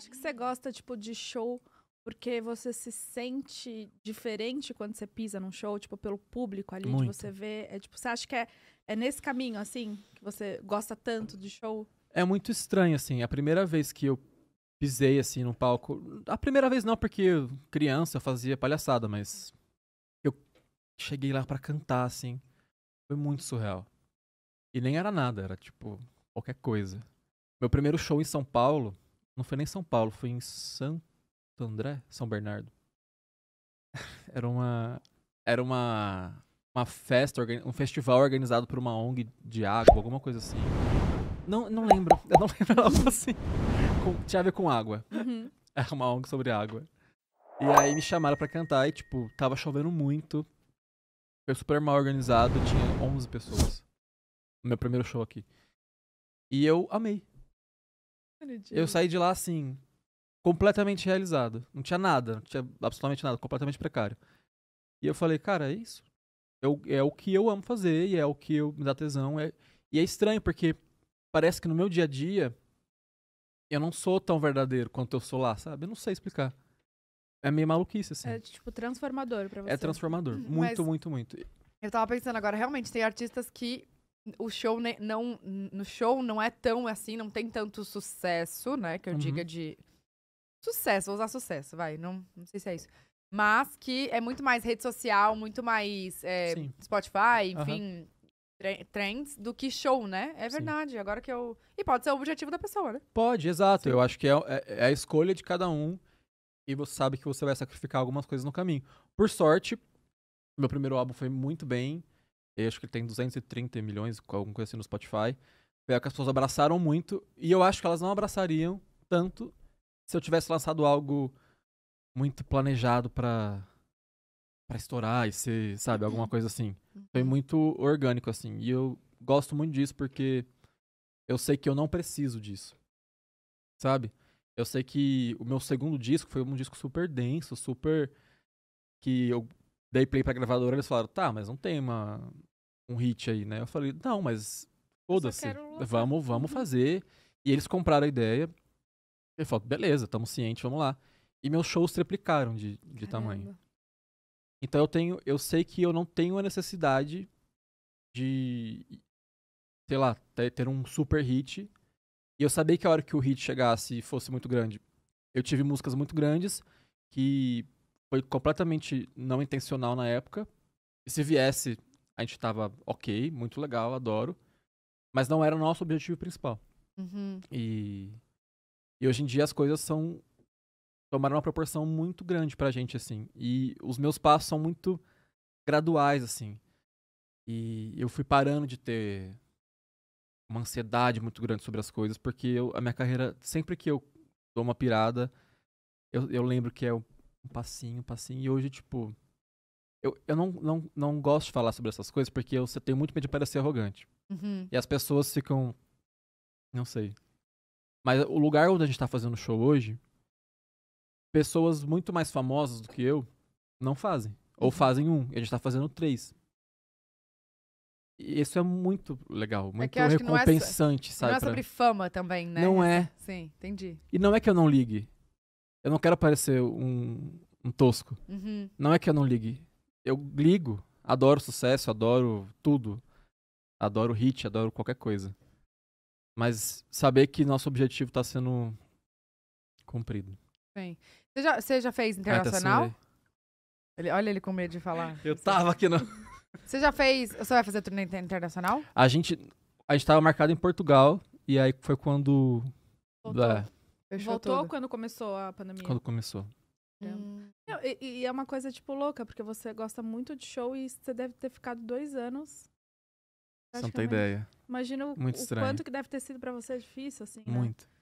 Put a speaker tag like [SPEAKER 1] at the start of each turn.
[SPEAKER 1] acha que você gosta, tipo, de show porque você se sente diferente quando você pisa num show, tipo, pelo público ali, Muito. de você ver. É, tipo, você acha que é, é nesse caminho, assim, que você gosta tanto de show? É muito estranho, assim. A primeira vez que eu pisei, assim, num palco. A primeira vez não, porque criança eu fazia palhaçada, mas. Eu cheguei lá para cantar, assim. Foi muito surreal. E nem era nada, era tipo qualquer coisa. Meu primeiro show em São Paulo, não foi nem São Paulo, foi em Santo André, São Bernardo. era uma. Era uma. Uma festa, um festival organizado por uma ONG de água, alguma coisa assim. Não, não lembro. Eu não lembro algo assim. Com, tinha a ver com água. Uhum. Era é uma ONG sobre água. E aí me chamaram para cantar e, tipo, tava chovendo muito. Foi super mal organizado, tinha 11 pessoas. Meu primeiro show aqui. E eu amei bonitinho. Eu saí de lá assim, completamente realizado. Não tinha nada, não tinha absolutamente nada, completamente precário. E eu falei, cara, é isso. Eu, é, é o que eu amo fazer e é o que eu, me dá tesão. É, e é estranho, porque parece que no meu dia a dia eu não sou tão verdadeiro quanto eu sou lá, sabe? Eu não sei explicar. É meio maluquice, assim. É, tipo, transformador pra é você. É transformador. Uhum. Muito, Mas muito, muito. Eu tava pensando agora, realmente, tem artistas que o show ne, não no show não é tão assim, não tem tanto sucesso, né, que eu uhum. diga de sucesso, vou usar sucesso, vai, não, não sei se é isso. Mas que é muito mais rede social, muito mais é, Spotify, enfim, uhum. trends do que show, né? É verdade. Sim. Agora que eu. E pode ser o objetivo da pessoa, né? Pode, exato. Sim. Eu acho que é, é, é a escolha de cada um e você sabe que você vai sacrificar algumas coisas no caminho. Por sorte, meu primeiro álbum foi muito bem. Eu acho que ele tem 230 milhões, alguma coisa assim no Spotify. Foi que as pessoas abraçaram muito. E eu acho que elas não abraçariam tanto se eu tivesse lançado algo muito planejado para para estourar e ser, sabe, alguma uhum. coisa assim. Uhum. Foi muito orgânico, assim. E eu gosto muito disso porque eu sei que eu não preciso disso. Sabe? Eu sei que o meu segundo disco foi um disco super denso, super. que eu dei play pra gravadora e eles falaram, tá, mas não tem uma, um hit aí, né? Eu falei, não, mas foda-se, vamos, vamos uhum. fazer. E eles compraram a ideia. Eu falo beleza, estamos cientes, vamos lá. E meus shows triplicaram de, de tamanho. Então eu tenho, eu sei que eu não tenho a necessidade de, sei lá, ter um super hit. E eu sabia que a hora que o hit chegasse e fosse muito grande, eu tive músicas muito grandes que foi completamente não intencional na época. E se viesse a gente tava ok, muito legal, adoro. Mas não era o nosso objetivo principal. Uhum. E, e hoje em dia as coisas são. tomaram uma proporção muito grande pra gente, assim. E os meus passos são muito graduais, assim. E eu fui parando de ter uma ansiedade muito grande sobre as coisas, porque eu, a minha carreira, sempre que eu dou uma pirada, eu, eu lembro que é um passinho, um passinho, e hoje, tipo, eu, eu não, não, não gosto de falar sobre essas coisas porque eu, tenho muito medo de parecer arrogante. Uhum. E as pessoas ficam. Não sei. Mas o lugar onde a gente tá fazendo show hoje, pessoas muito mais famosas do que eu não fazem. Ou uhum. fazem um, e a gente tá fazendo três. E isso é muito legal, é muito é recompensante, é, sabe? Não é, é sobre fama também, né? Não é. Sim, entendi. E não é que eu não ligue. Eu não quero parecer um, um tosco. Uhum. Não é que eu não ligue eu ligo. Adoro sucesso, adoro tudo. Adoro hit, adoro qualquer coisa. Mas saber que nosso objetivo está sendo cumprido. Bem. Você já, você já fez tá internacional? ele, olha ele com medo de falar. Eu tava aqui não. Você já fez. Você vai fazer turnê internacional? A gente. A gente tava marcado em Portugal. E aí foi quando. Voltou, é, Voltou quando começou a pandemia. Quando começou. Hum. e, e, é uma coisa, tipo, louca, porque você gosta muito de show e você deve ter ficado dois anos. tem ideia. Imagina o, o quanto que deve ter sido para você difícil, assim. Né? Muito. Né?